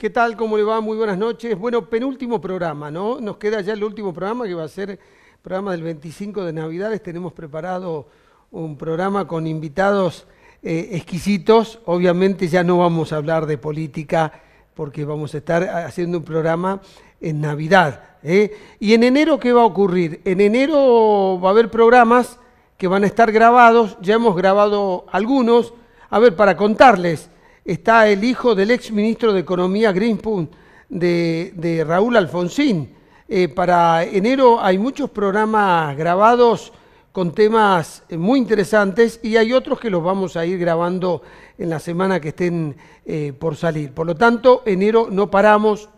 ¿Qué tal? ¿Cómo le va? Muy buenas noches. Bueno, penúltimo programa, ¿no? Nos queda ya el último programa que va a ser el programa del 25 de Navidades. Tenemos preparado un programa con invitados eh, exquisitos. Obviamente ya no vamos a hablar de política porque vamos a estar haciendo un programa en Navidad. ¿eh? ¿Y en enero qué va a ocurrir? En enero va a haber programas que van a estar grabados. Ya hemos grabado algunos. A ver, para contarles está el hijo del exministro de Economía Greenpoint de, Raúl Alfonsín. Eh, para enero hay muchos programas grabados con temas eh, muy interesantes y hay otros que los vamos a ir grabando en la semana que estén eh, por salir. Por lo tanto, enero no paramos.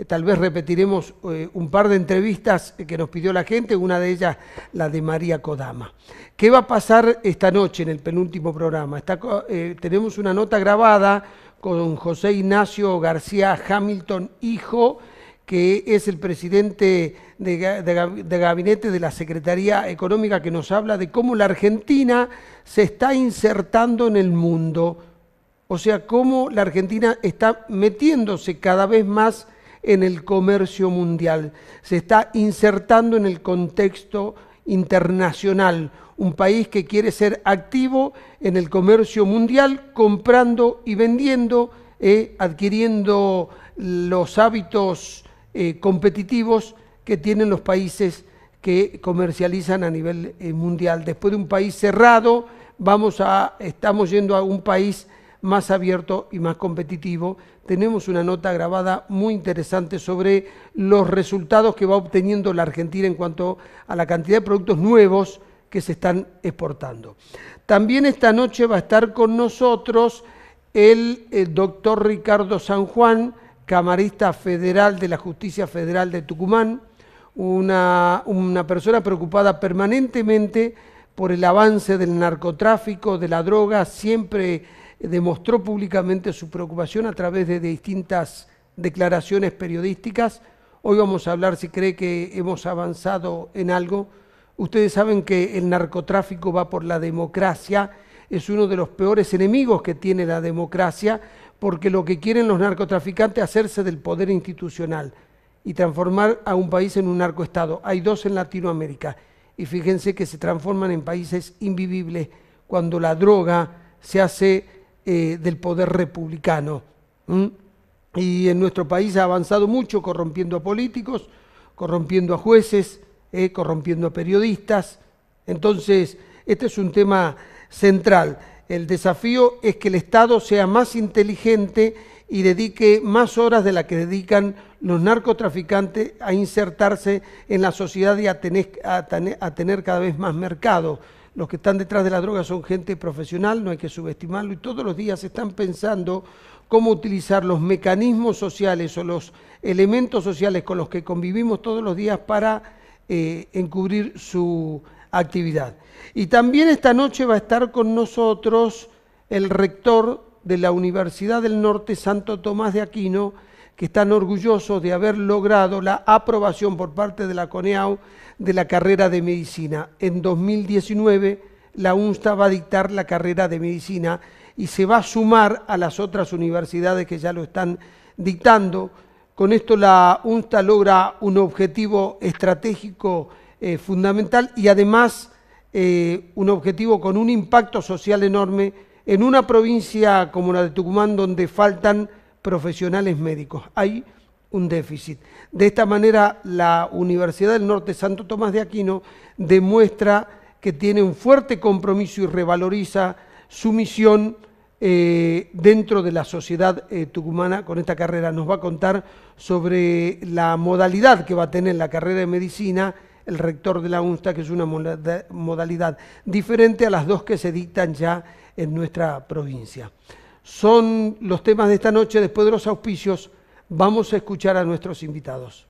Eh, tal vez repetiremos eh, un par de entrevistas que nos pidió la gente, una de ellas la de María Kodama. ¿Qué va a pasar esta noche en el penúltimo programa? Eh, tenemos una nota grabada con José Ignacio García Hamilton, hijo, que es el presidente de, gabinete de la Secretaría Económica, que nos habla de cómo la Argentina se está insertando en el mundo, o sea, cómo la Argentina está metiéndose cada vez más en el comercio mundial, se está insertando en el contexto internacional, un país que quiere ser activo en el comercio mundial, comprando y vendiendo, eh, adquiriendo los hábitos eh, competitivos que tienen los países que comercializan a nivel eh, mundial. Después de un país cerrado, vamos a, estamos yendo a un país más abierto y más competitivo. Tenemos una nota grabada muy interesante sobre los resultados que va obteniendo la Argentina en cuanto a la cantidad de productos nuevos que se están exportando. También esta noche va a estar con nosotros el, eh, doctor Ricardo San Juan, camarista federal de la Justicia Federal de Tucumán, una, una persona preocupada permanentemente por el avance del narcotráfico, de la droga, siempre demostró públicamente su preocupación a través de distintas declaraciones periodísticas. Hoy vamos a hablar si cree que hemos avanzado en algo. Ustedes saben que el narcotráfico va por la democracia, es uno de los peores enemigos que tiene la democracia, porque lo que quieren los narcotraficantes es hacerse del poder institucional y transformar a un país en un narcoestado. Hay dos en Latinoamérica y fíjense que se transforman en países invivibles cuando la droga se hace eh, del poder republicano. Y en nuestro país ha avanzado mucho corrompiendo a políticos, corrompiendo a jueces, eh, corrompiendo a periodistas. Entonces, este es un tema central. El desafío es que el Estado sea más inteligente y dedique más horas de las que dedican los narcotraficantes a insertarse en la sociedad y a tener cada vez más mercado. Los que están detrás de la droga son gente profesional, no hay que subestimarlo, y todos los días están pensando cómo utilizar los mecanismos sociales o los elementos sociales con los que convivimos todos los días para eh, encubrir su actividad. Y también esta noche va a estar con nosotros el rector de la Universidad del Norte, Santo Tomás de Aquino, que están orgullosos de haber logrado la aprobación por parte de la CONEAU de la carrera de medicina. En 2019 la UNSTA va a dictar la carrera de medicina y se va a sumar a las otras universidades que ya lo están dictando. Con esto la UNSTA logra un objetivo estratégico eh, fundamental y además eh, un objetivo con un impacto social enorme en una provincia como la de Tucumán donde faltan profesionales médicos. Hay un déficit. De esta manera, la Universidad del Norte Santo Tomás de Aquino demuestra que tiene un fuerte compromiso y revaloriza su misión eh, dentro de la sociedad eh, tucumana con esta carrera. Nos va a contar sobre la modalidad que va a tener la carrera de medicina el rector de la UNSTA, que es una modalidad diferente a las dos que se dictan ya en nuestra provincia son los temas de esta noche. Después de los auspicios, vamos a escuchar a nuestros invitados.